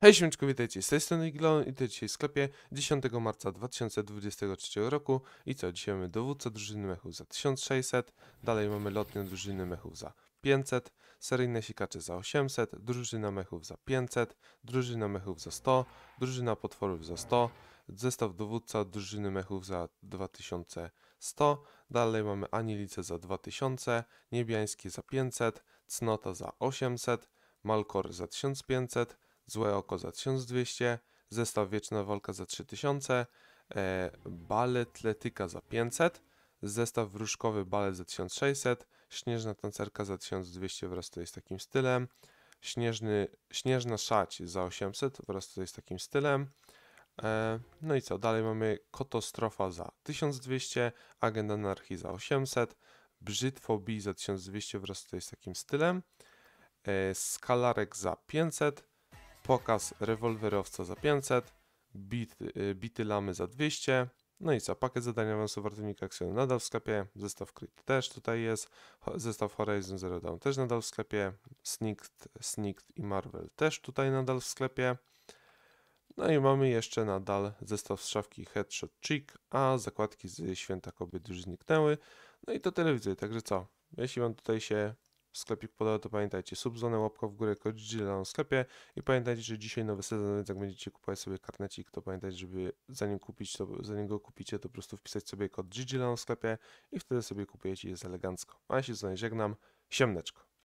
Hej siemeczko, witajcie z tej strony Iglon i to dzisiaj w sklepie 10 marca 2023 roku i co, dzisiaj mamy dowódcę drużyny mechów za 1600, dalej mamy lotnią drużyny mechów za 500, seryjne sikacze za 800, drużyna mechów za 500, drużyna mechów za 100, drużyna potworów za 100, zestaw dowódca drużyny mechów za 2100, dalej mamy anilice za 2000, niebiańskie za 500, cnota za 800, malkor za 1500, Złe Oko za 1200, Zestaw Wieczna Walka za 3000, e, Baletletyka za 500, Zestaw Wróżkowy Balet za 1600, Śnieżna Tancerka za 1200 wraz tutaj z takim stylem, Śnieżny, Śnieżna Szać za 800 wraz tutaj z takim stylem, e, no i co, dalej mamy Kotostrofa za 1200, Agenda Anarchii za 800, Brzydfobii za 1200 wraz tutaj z takim stylem, e, Skalarek za 500, pokaz rewolwerowca za 500, bit, y, bity lamy za 200, no i co, pakiet zadania awansu wartownika Axion nadal w sklepie, zestaw Crit też tutaj jest, zestaw Horizon Zero Dawn też nadal w sklepie, Snikt, Snikt i Marvel też tutaj nadal w sklepie. No i mamy jeszcze nadal zestaw z szafki Headshot Cheek, a zakładki z Święta Kobiet już zniknęły. No i to tyle widzę, także co, jeśli Wam tutaj się w sklepik podał, to pamiętajcie, subzonę łapka w górę, kod w sklepie i pamiętajcie, że dzisiaj nowy sezon, więc jak będziecie kupować sobie karnecik, to pamiętajcie, żeby zanim kupić, to zanim go kupicie, to po prostu wpisać sobie kod w sklepie i wtedy sobie kupujecie, jest elegancko. A ja się z wami żegnam, siemneczko.